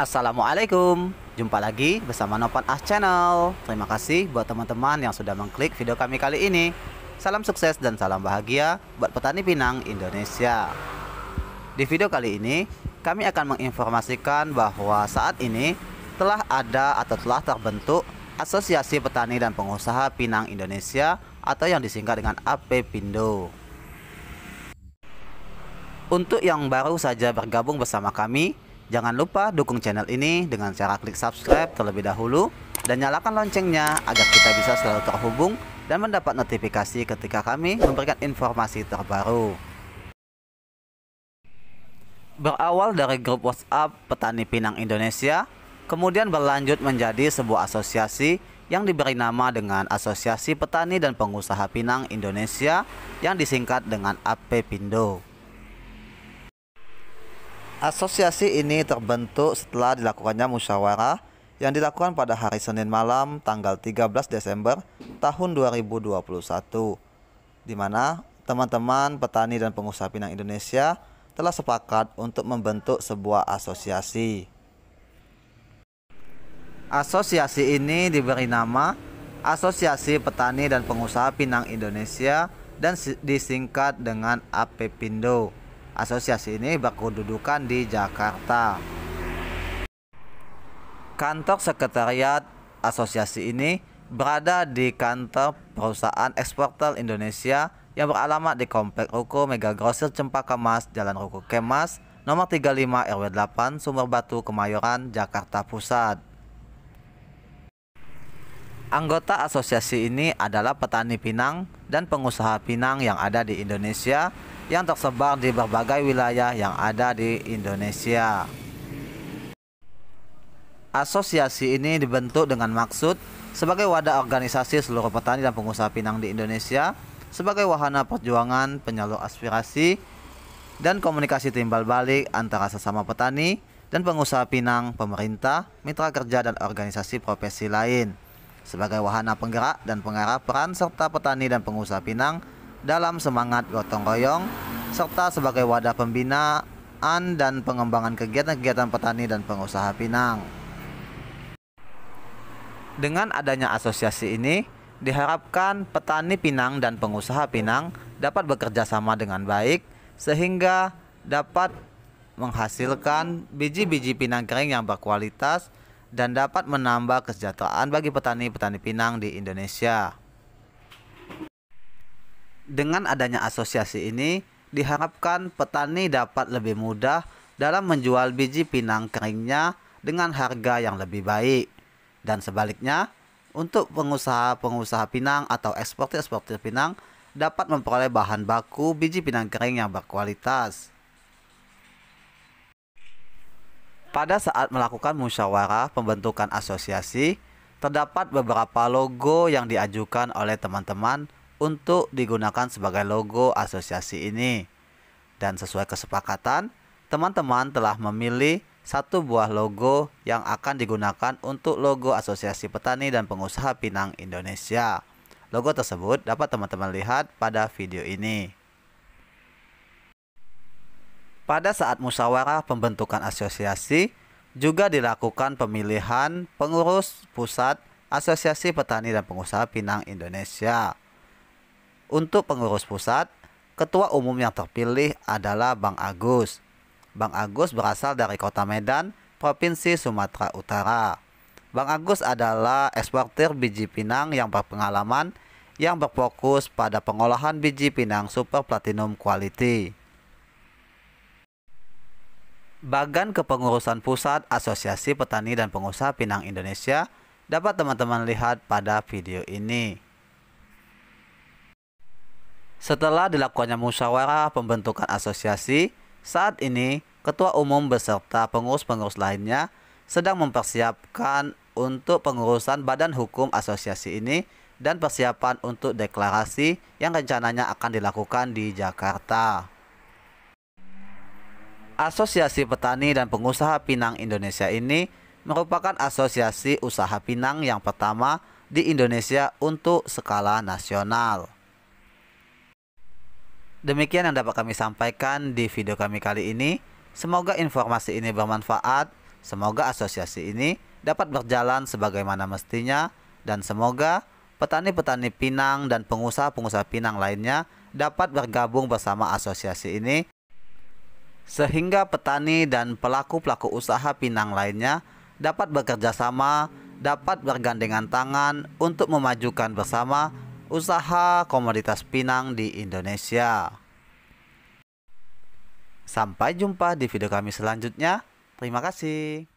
Assalamualaikum Jumpa lagi bersama Nopan As Channel Terima kasih buat teman-teman yang sudah mengklik video kami kali ini Salam sukses dan salam bahagia buat petani pinang Indonesia Di video kali ini kami akan menginformasikan bahwa saat ini telah ada atau telah terbentuk Asosiasi Petani dan Pengusaha Pinang Indonesia atau yang disingkat dengan AP Pindo. Untuk yang baru saja bergabung bersama kami, Jangan lupa dukung channel ini dengan cara klik subscribe terlebih dahulu dan nyalakan loncengnya agar kita bisa selalu terhubung dan mendapat notifikasi ketika kami memberikan informasi terbaru. Berawal dari grup WhatsApp Petani Pinang Indonesia, kemudian berlanjut menjadi sebuah asosiasi yang diberi nama dengan Asosiasi Petani dan Pengusaha Pinang Indonesia yang disingkat dengan APPindo. Asosiasi ini terbentuk setelah dilakukannya musyawarah yang dilakukan pada hari Senin malam tanggal 13 Desember tahun 2021 di mana teman-teman petani dan pengusaha pinang Indonesia telah sepakat untuk membentuk sebuah asosiasi. Asosiasi ini diberi nama Asosiasi Petani dan Pengusaha Pinang Indonesia dan disingkat dengan APPindo. Asosiasi ini berkedudukan di Jakarta. Kantor sekretariat asosiasi ini berada di kantor perusahaan eksportal Indonesia yang beralamat di Komplek Ruko Mega Grosir Cempaka Mas, Jalan Ruko Kemas, nomor 35 RW 8, Sumber Batu, Kemayoran, Jakarta Pusat. Anggota asosiasi ini adalah petani Pinang dan pengusaha Pinang yang ada di Indonesia yang tersebar di berbagai wilayah yang ada di Indonesia. Asosiasi ini dibentuk dengan maksud sebagai wadah organisasi seluruh petani dan pengusaha Pinang di Indonesia sebagai wahana perjuangan, penyalur aspirasi, dan komunikasi timbal balik antara sesama petani dan pengusaha Pinang, pemerintah, mitra kerja, dan organisasi profesi lain sebagai wahana penggerak dan pengarah peran serta petani dan pengusaha Pinang dalam semangat gotong royong serta sebagai wadah pembinaan dan pengembangan kegiatan-kegiatan petani dan pengusaha Pinang. Dengan adanya asosiasi ini, diharapkan petani Pinang dan pengusaha Pinang dapat bekerja sama dengan baik sehingga dapat menghasilkan biji-biji pinang kering yang berkualitas dan dapat menambah kesejahteraan bagi petani-petani pinang di Indonesia. Dengan adanya asosiasi ini, diharapkan petani dapat lebih mudah dalam menjual biji pinang keringnya dengan harga yang lebih baik. Dan sebaliknya, untuk pengusaha-pengusaha pinang atau eksportir-eksportir pinang dapat memperoleh bahan baku biji pinang kering yang berkualitas. Pada saat melakukan musyawarah pembentukan asosiasi, terdapat beberapa logo yang diajukan oleh teman-teman untuk digunakan sebagai logo asosiasi ini. Dan sesuai kesepakatan, teman-teman telah memilih satu buah logo yang akan digunakan untuk logo Asosiasi Petani dan Pengusaha Pinang Indonesia. Logo tersebut dapat teman-teman lihat pada video ini. Pada saat musyawarah pembentukan asosiasi, juga dilakukan pemilihan pengurus pusat Asosiasi Petani dan Pengusaha Pinang Indonesia. Untuk pengurus pusat, ketua umum yang terpilih adalah Bang Agus. Bang Agus berasal dari Kota Medan, Provinsi Sumatera Utara. Bang Agus adalah eksportir biji pinang yang berpengalaman yang berfokus pada pengolahan biji pinang super platinum quality. Bagan Kepengurusan Pusat Asosiasi Petani dan Pengusaha Pinang Indonesia dapat teman-teman lihat pada video ini. Setelah dilakukannya musyawarah pembentukan asosiasi, saat ini Ketua Umum beserta pengurus-pengurus lainnya sedang mempersiapkan untuk pengurusan Badan Hukum Asosiasi ini dan persiapan untuk deklarasi yang rencananya akan dilakukan di Jakarta. Asosiasi Petani dan Pengusaha Pinang Indonesia ini merupakan asosiasi usaha pinang yang pertama di Indonesia untuk skala nasional. Demikian yang dapat kami sampaikan di video kami kali ini. Semoga informasi ini bermanfaat, semoga asosiasi ini dapat berjalan sebagaimana mestinya, dan semoga petani-petani Pinang dan pengusaha-pengusaha Pinang lainnya dapat bergabung bersama asosiasi ini sehingga petani dan pelaku-pelaku usaha Pinang lainnya dapat bekerja sama, dapat bergandengan tangan untuk memajukan bersama usaha komoditas Pinang di Indonesia. Sampai jumpa di video kami selanjutnya. Terima kasih.